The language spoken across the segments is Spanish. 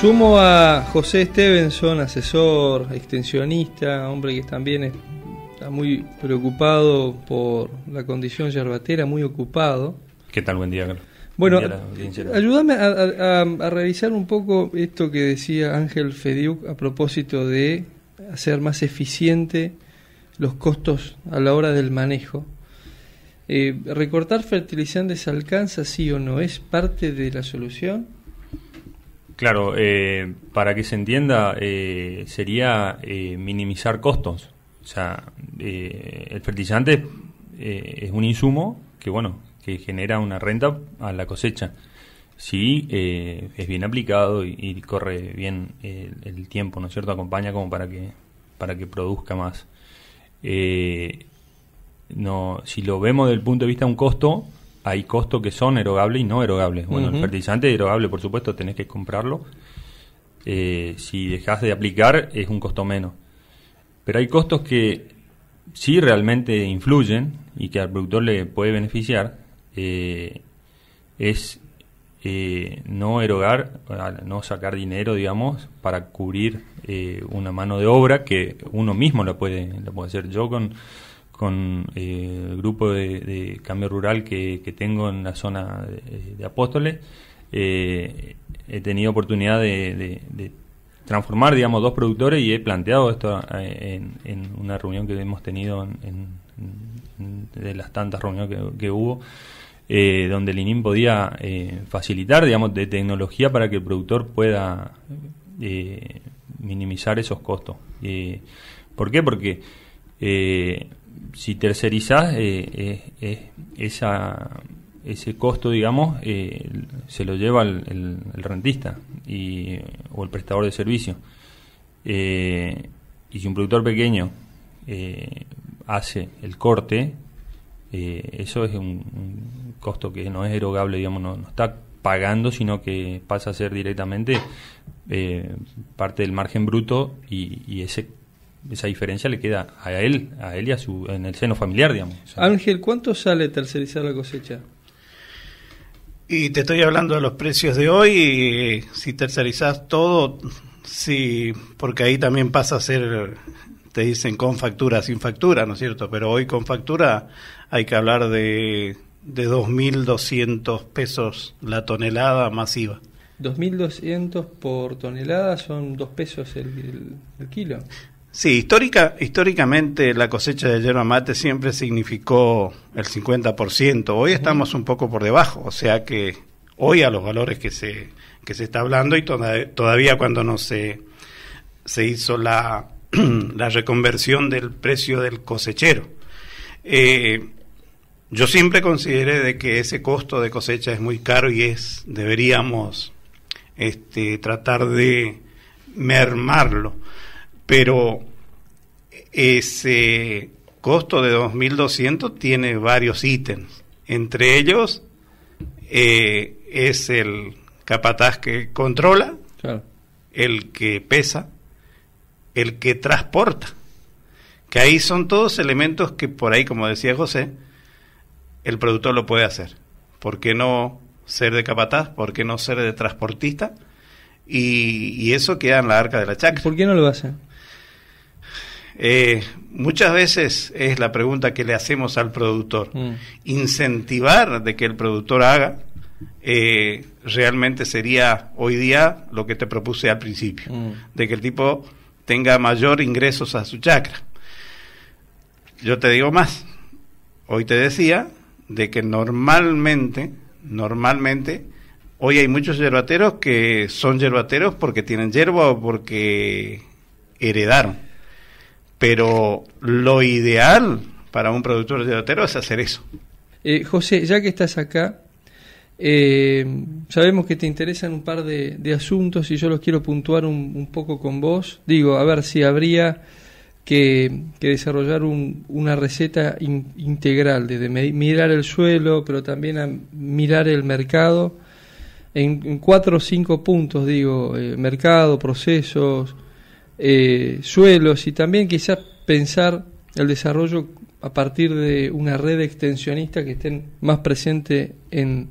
Sumo a José Stevenson, asesor, extensionista, hombre que también está muy preocupado por la condición yerbatera, muy ocupado. ¿Qué tal? Buen día, Bueno, ayúdame a, revisar un poco esto que decía Ángel Fediuk a propósito de hacer más eficiente los costos a la hora del manejo. Eh, ¿Recortar fertilizantes alcanza, sí o no? ¿Es parte de la solución? Claro, eh, para que se entienda, eh, sería eh, minimizar costos. O sea, el fertilizante es un insumo que, bueno, que genera una renta a la cosecha. Si es bien aplicado y, corre bien el, tiempo, ¿no es cierto? Acompaña como para que, para que produzca más. no, si lo vemos desde el punto de vista de un costo, hay costos que son erogables y no erogables. Bueno, el fertilizante es erogable, por supuesto, tenés que comprarlo. Eh, si dejas de aplicar, es un costo menos. Pero hay costos que sí realmente influyen y que al productor le puede beneficiar. Eh, es eh, no erogar, no sacar dinero, digamos, para cubrir una mano de obra que uno mismo lo puede, puede hacer. Yo con con eh, el grupo de, cambio rural que, tengo en la zona de, Apóstoles, eh, he tenido oportunidad de, transformar, digamos, dos productores y he planteado esto eh, en, una reunión que hemos tenido de las tantas reuniones que, hubo. donde el INIM podía facilitar, digamos, de tecnología para que el productor pueda minimizar esos costos. ¿Por qué? Porque si tercerizás, eh, eh, eh, esa, ese costo, digamos, se lo lleva el, rentista y, o el prestador de servicio. y si un productor pequeño hace el corte, eso es un, costo que no es erogable, digamos, no, no, está pagando, sino que pasa a ser directamente parte del margen bruto y, y, ese esa diferencia le queda a él, a él y su, en el seno familiar, digamos. Ángel, ¿cuánto sale tercerizar la cosecha? Y te estoy hablando de los precios de hoy, si tercerizas todo, sí, porque ahí también pasa a ser, te dicen con factura, sin factura, ¿no es cierto? Pero hoy con factura hay que hablar de, de 2.200 pesos la tonelada masiva. 2.200 por tonelada son 2 pesos el, el, kilo. Sí, histórica, históricamente la cosecha de yerba mate siempre significó el 50%. Hoy estamos un poco por debajo, o sea que hoy a los valores que se, que se está hablando y todavía cuando no se, se hizo la, la reconversión del precio del cosechero. Eh, yo siempre consideré de que ese costo de cosecha es muy caro y es deberíamos este, tratar de mermarlo pero ese costo de 2.200 tiene varios ítems. Entre ellos eh, es el capataz que controla, el que pesa, el que transporta. Que ahí son todos elementos que por ahí, como decía José, el productor lo puede hacer. ¿Por qué no ser de capataz? ¿Por qué no ser de transportista? Y, eso queda en la arca de la chacra. ¿Por qué no lo hace? Eh, muchas veces es la pregunta que le hacemos al productor. Mm. Incentivar de que el productor haga eh, realmente sería hoy día lo que te propuse al principio, mm. de que el tipo tenga mayor ingresos a su chacra. Yo te digo más. Hoy te decía de que normalmente, normalmente, hoy hay muchos yerbateros que son yerbateros porque tienen yerba o porque heredaron pero lo ideal para un productor de otero es hacer eso. Eh, José, ya que estás acá, eh, sabemos que te interesan un par de, asuntos y yo los quiero puntuar un, poco con vos. Digo, a ver si habría que, desarrollar una receta integral, desde mirar el suelo, pero también a mirar el mercado, en, cuatro o cinco puntos, digo, eh, mercado, procesos, eh, suelos y también quizás pensar el desarrollo a partir de una red extensionista que estén más presente en,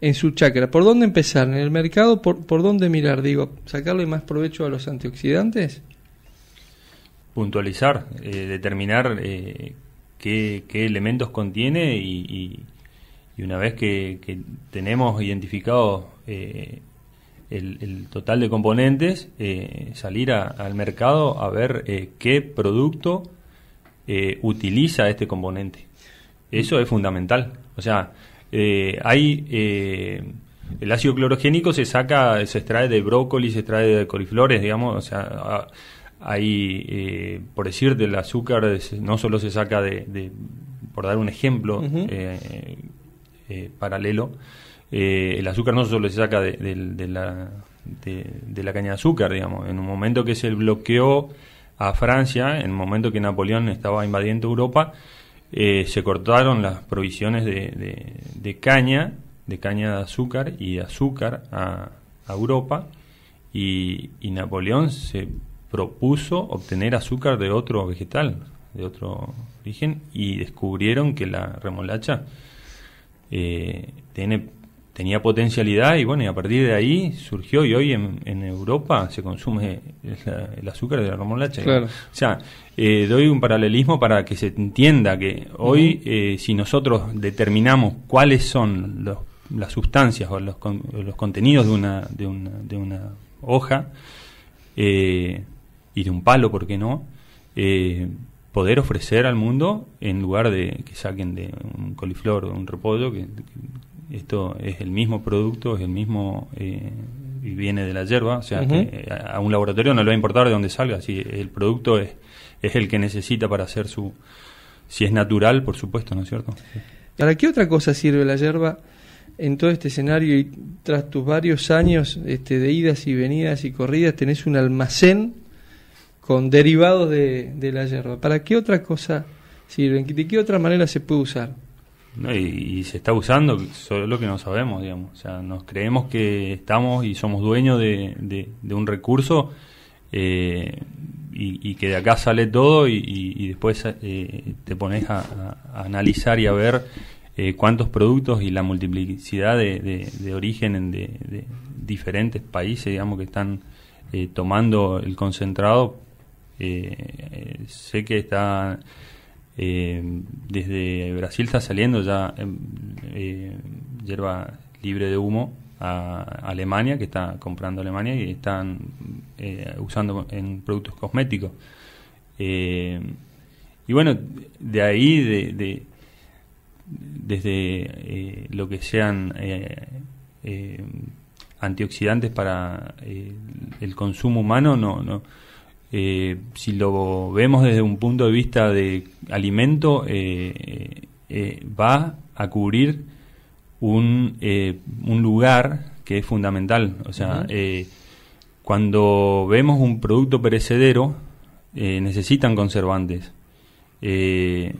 en su chacra. ¿Por dónde empezar? ¿En el mercado? ¿Por, dónde mirar? Digo, ¿sacarle más provecho a los antioxidantes? Puntualizar, eh, determinar eh, qué, elementos contiene y, y, una vez que, tenemos identificado eh, el, total de componentes, eh, salir al mercado a ver eh, qué producto eh, utiliza este componente. Eso es fundamental. O sea, hay el ácido clorogénico se saca, se extrae de brócoli, se extrae de coliflores, digamos, o sea, hay, por decirte, el azúcar no solo se saca de, por dar un ejemplo, eh, paralelo. Eh, el azúcar no solo se saca de, la, caña de azúcar, digamos. En un momento que se bloqueó a Francia, en un momento que Napoleón estaba invadiendo Europa, eh, se cortaron las provisiones de, caña, de caña de azúcar y de azúcar a, Europa. Y, y Napoleón se propuso obtener azúcar de otro vegetal, de otro origen, y descubrieron que la remolacha eh, tiene, tenía potencialidad y bueno, y a partir de ahí surgió y hoy en, Europa se consume el, azúcar de la remolacha. O sea, eh, doy un paralelismo para que se entienda que hoy eh, si nosotros determinamos cuáles son las sustancias o los, contenidos de una, de una, de una hoja eh, y de un palo, ¿por qué no? poder ofrecer al mundo en lugar de que saquen de un coliflor o un repollo, que, esto es el mismo producto, es el mismo eh, y viene de la hierba, o sea, que a un laboratorio no le va a importar de dónde salga, si el producto es, el que necesita para hacer su, si es natural, por supuesto, ¿no es cierto? ¿Para qué otra cosa sirve la hierba en todo este escenario y tras tus varios años este, de idas y venidas y corridas tenés un almacén con derivados de, la hierba. ¿Para qué otra cosa sirven? ¿De qué otra manera se puede usar? y, se está usando, solo lo que no sabemos, digamos. O sea, nos creemos que estamos y somos dueños de, un recurso eh, y, que de acá sale todo y, después eh, te pones a, analizar y a ver eh, cuántos productos y la multiplicidad de, de origen de, diferentes países, digamos, que están tomando el concentrado eh, sé que está eh, desde Brasil está saliendo ya em, eh, hierba libre de humo a Alemania, que está comprando Alemania y están eh, usando en productos cosméticos. y bueno, de ahí, de, desde lo que sean antioxidantes para el consumo humano, no, no, eh, si lo vemos desde un punto de vista de alimento, eh, eh, va a cubrir un, lugar que es fundamental. O sea, cuando vemos un producto perecedero, necesitan conservantes. el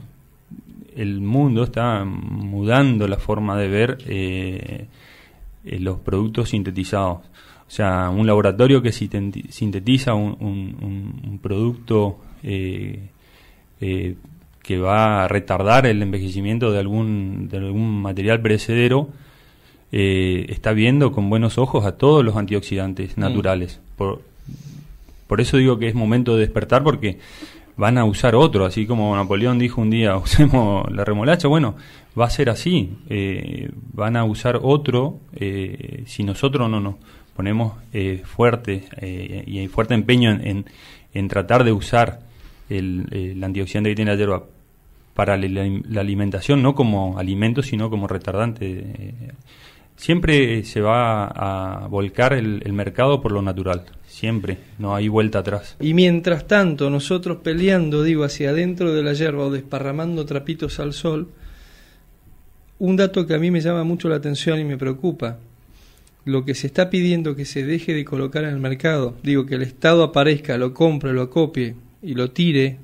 mundo está mudando la forma de ver los productos sintetizados. O sea, un laboratorio que sintetiza un, producto eh, eh, que va a retardar el envejecimiento de algún, algún material perecedero, eh, está viendo con buenos ojos a todos los antioxidantes mm. naturales. Por, eso digo que es momento de despertar porque van a usar otro, así como Napoleón dijo un día, usemos la remolacha, bueno, va a ser así, van a usar otro si nosotros no nos ponemos eh, fuerte eh, y hay fuerte empeño en, en, tratar de usar el, antioxidante que tiene la hierba para la, alimentación, no como alimento, sino como retardante. Siempre se va a volcar el, el mercado por lo natural, siempre, no hay vuelta atrás. Y mientras tanto, nosotros peleando, digo, hacia adentro de la hierba o desparramando trapitos al sol, un dato que a mí me llama mucho la atención y me preocupa, lo que se está pidiendo que se deje de colocar en el mercado, digo, que el Estado aparezca, lo compre, lo acopie y lo tire,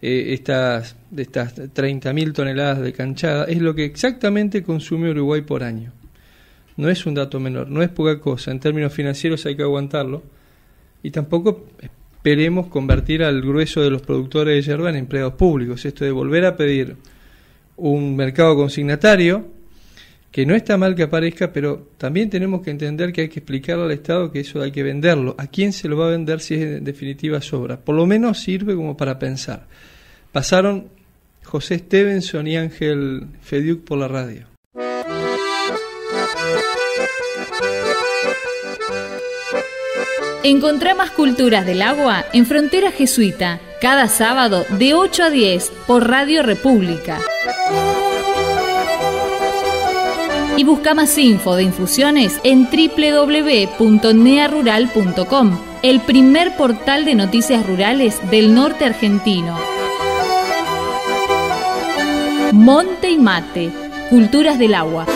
eh, estas, estas 30.000 toneladas de canchada, es lo que exactamente consume Uruguay por año. No es un dato menor, no es poca cosa. En términos financieros hay que aguantarlo. Y tampoco esperemos convertir al grueso de los productores de yerba en empleados públicos. Esto de volver a pedir un mercado consignatario que no está mal que aparezca, pero también tenemos que entender que hay que explicarle al Estado que eso hay que venderlo. ¿A quién se lo va a vender si es en definitiva sobra? Por lo menos sirve como para pensar. Pasaron José Stevenson y Ángel Fediuk por la radio. encontramos culturas del agua en Frontera Jesuita, cada sábado de 8 a 10 por Radio República y busca más info de infusiones en www.nearural.com, el primer portal de noticias rurales del norte argentino. Monte y mate, culturas del agua.